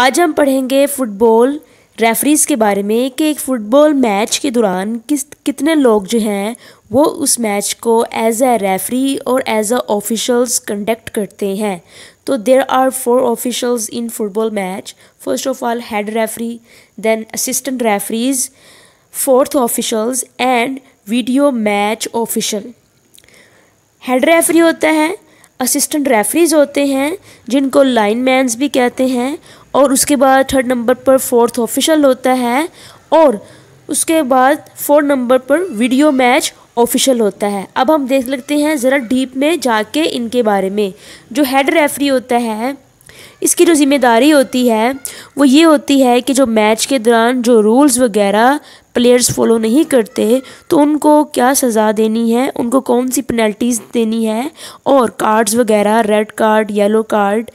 आज हम पढ़ेंगे फुटबॉल रेफरीज़ के बारे में कि एक फ़ुटबॉल मैच के दौरान किस कितने लोग जो हैं वो उस मैच को एज अ रेफरी और एज अ ऑफिशल्स कंडक्ट करते हैं तो there are four officials in football match first of all head referee then assistant referees fourth officials and video match official head referee होता है assistant referees होते हैं जिनको line men's भी कहते हैं और उसके बाद थर्ड नंबर पर फोर्थ ऑफिशियल होता है और उसके बाद फोर्थ नंबर पर वीडियो मैच ऑफिशियल होता है अब हम देख लेते हैं ज़रा डीप में जाके इनके बारे में जो हेड रेफरी होता है इसकी जो जिम्मेदारी होती है वो ये होती है कि जो मैच के दौरान जो रूल्स वगैरह प्लेयर्स फॉलो नहीं करते तो उनको क्या सज़ा देनी है उनको कौन सी पेनल्टीज़ देनी है और कार्ड्स वगैरह रेड कार्ड येलो कार्ड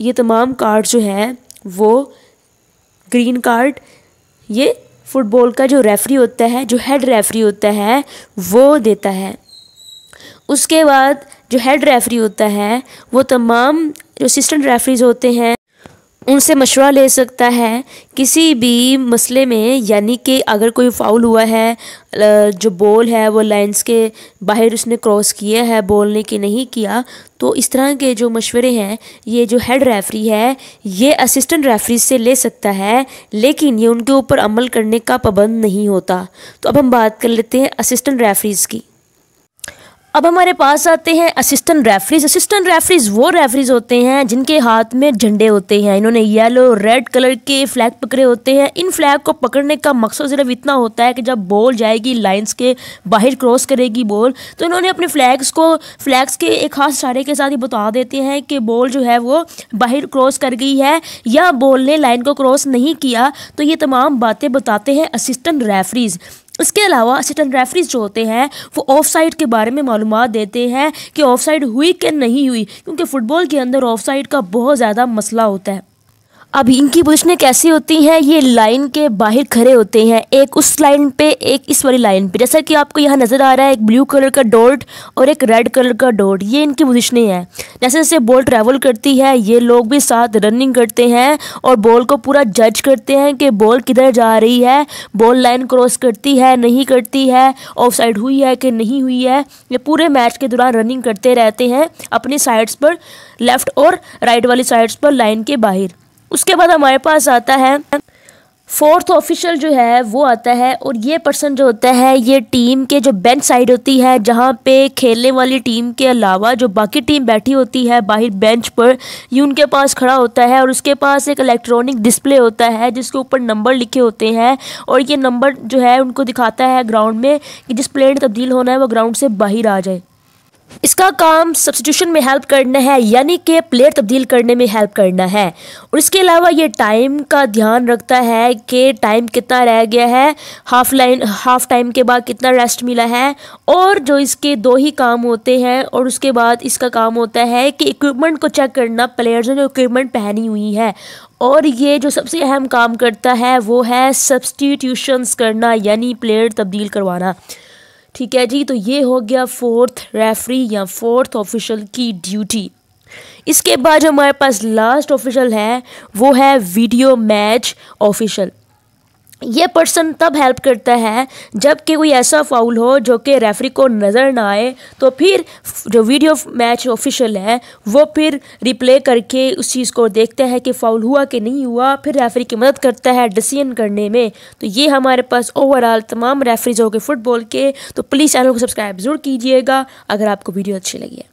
ये तमाम कार्ड जो हैं वो ग्रीन कार्ड ये फुटबॉल का जो रेफरी होता है जो हेड रेफरी होता है वो देता है उसके बाद जो हेड रेफरी होता है वो तमाम जो असिस्टेंट रेफरीज होते हैं उनसे मशवरा ले सकता है किसी भी मसले में यानी कि अगर कोई फाउल हुआ है जो बॉल है वो लाइंस के बाहर उसने क्रॉस किया है बॉल ने कि नहीं किया तो इस तरह के जो मशवरे हैं ये जो हेड रेफरी है ये असिस्टेंट रेफरी से ले सकता है लेकिन ये उनके ऊपर अमल करने का पाबंद नहीं होता तो अब हम बात कर लेते हैं असिस्टेंट रेफरीज़ की अब हमारे पास आते हैं असिस्टेंट रेफरीज असिस्टेंट रेफरीज वो रेफरीज होते हैं जिनके हाथ में झंडे होते हैं इन्होंने येलो रेड कलर के फ्लैग पकड़े होते हैं इन फ्लैग को पकड़ने का मकसद सिर्फ इतना होता है कि जब बॉल जाएगी लाइंस के बाहर क्रॉस करेगी बॉल तो इन्होंने अपने फ्लैग्स को फ्लैग्स के एक खास इशारे के साथ ही बता देते हैं कि बॉल जो है वो बाहर क्रॉस कर गई है या बॉल ने लाइन को क्रॉस नहीं किया तो ये तमाम बातें बताते हैं असिस्टेंट रेफरीज़ इसके अलावा असिस्टेंट रेफरीज जो होते हैं वो ऑफ साइड के बारे में मालूम देते हैं कि ऑफ साइड हुई कि नहीं हुई क्योंकि फ़ुटबॉल के अंदर ऑफ साइड का बहुत ज़्यादा मसला होता है अब इनकी पोजिशनें कैसी होती हैं ये लाइन के बाहर खड़े होते हैं एक उस लाइन पे एक इस वाली लाइन पे जैसा कि आपको यहाँ नज़र आ रहा है एक ब्लू कलर का डॉट और एक रेड कलर का डॉट ये इनकी पोजिशनें हैं जैसे जैसे बॉल ट्रैवल करती है ये लोग भी साथ रनिंग करते हैं और बॉल को पूरा जज करते हैं कि बॉल किधर जा रही है बॉल लाइन क्रॉस करती है नहीं करती है ऑफ साइड हुई है कि नहीं हुई है ये पूरे मैच के दौरान रनिंग करते रहते हैं अपनी साइड्स पर लेफ़्ट और राइट वाली साइड्स पर लाइन के बाहर उसके बाद हमारे पास आता है फोर्थ ऑफिशियल जो है वो आता है और ये पर्सन जो होता है ये टीम के जो बेंच साइड होती है जहाँ पे खेलने वाली टीम के अलावा जो बाकी टीम बैठी होती है बाहर बेंच पर ये उनके पास खड़ा होता है और उसके पास एक इलेक्ट्रॉनिक डिस्प्ले होता है जिसके ऊपर नंबर लिखे होते हैं और ये नंबर जो है उनको दिखाता है ग्राउंड में कि जिस प्लेयर तब्दील होना है वो ग्राउंड से बाहर आ जाए इसका काम सब्सटीट्यूशन में हेल्प करना है यानी कि प्लेयर तब्दील करने में हेल्प करना है और इसके अलावा ये टाइम का ध्यान रखता है कि टाइम कितना रह गया है हाफ लाइन हाफ टाइम के बाद कितना रेस्ट मिला है और जो इसके दो ही काम होते हैं और उसके बाद इसका काम होता है कि इक्विपमेंट को चेक करना प्लेयर्स ने जो इक्विपमेंट पहनी हुई है और ये जो सबसे अहम काम करता है वो है सब्सटीट्यूशंस करना यानी प्लेयर तब्दील करवाना ठीक है जी तो ये हो गया फोर्थ रेफरी या फोर्थ ऑफिशियल की ड्यूटी इसके बाद जो हमारे पास लास्ट ऑफिशियल है वो है वीडियो मैच ऑफिशियल ये पर्सन तब हेल्प करता है जब कि कोई ऐसा फाउल हो जो कि रेफरी को नज़र ना आए तो फिर जो वीडियो मैच ऑफिशियल है वो फिर रिप्ले करके उस चीज़ को देखता है कि फाउल हुआ कि नहीं हुआ फिर रेफरी की मदद करता है डिसीजन करने में तो ये हमारे पास ओवरऑल तमाम रेफरीज हो गए फुटबॉल के तो प्लीज़ चैनल को सब्सक्राइब ज़रूर कीजिएगा अगर आपको वीडियो अच्छी लगी है